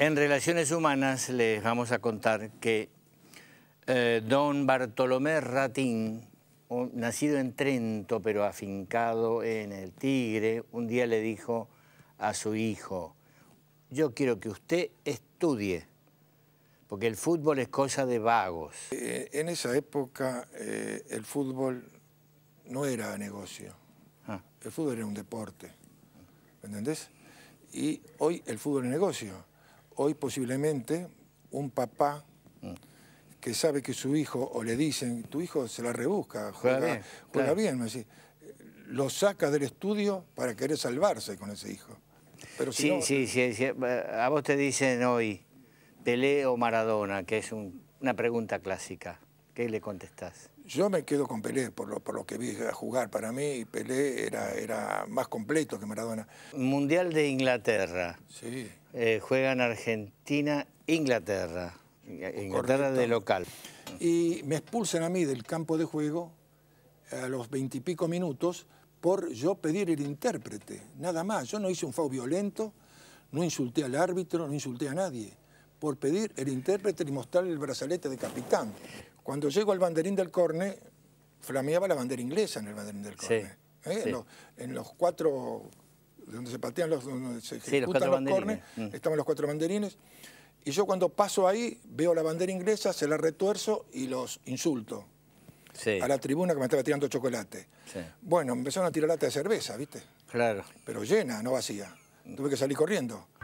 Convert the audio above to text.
En Relaciones Humanas les vamos a contar que eh, don Bartolomé Ratín, nacido en Trento pero afincado en el Tigre, un día le dijo a su hijo, yo quiero que usted estudie, porque el fútbol es cosa de vagos. Eh, en esa época eh, el fútbol no era negocio, ah. el fútbol era un deporte, entendés? Y hoy el fútbol es negocio hoy posiblemente un papá mm. que sabe que su hijo, o le dicen, tu hijo se la rebusca, juega, bien, lo saca del estudio para querer salvarse con ese hijo. sí, sí, sí, a vos te dicen hoy, Pelé o Maradona, que es una pregunta clásica. ¿Qué le contestás? Yo me quedo con Pelé, por lo, que vi jugar. Para mí Pelé era, más completo que Maradona. Mundial de Inglaterra. Sí. Eh, juegan Argentina, Inglaterra. Inglaterra de local. Y me expulsan a mí del campo de juego a los veintipico minutos por yo pedir el intérprete, nada más. Yo no hice un fao violento, no insulté al árbitro, no insulté a nadie, por pedir el intérprete y mostrarle el brazalete de capitán. Cuando llego al banderín del Corne, flameaba la bandera inglesa en el banderín del Corne. ¿eh? En, los, cuatro, donde se patean los, ejecutan los, cuatro cornes, mm. estaban los cuatro banderines. Y yo cuando paso ahí, veo la bandera inglesa, se la retuerzo y los insulto. a la tribuna que me estaba tirando chocolate. Bueno, empezaron a tirar lata de cerveza, ¿viste? Claro. Pero llena, no vacía. Tuve que salir corriendo.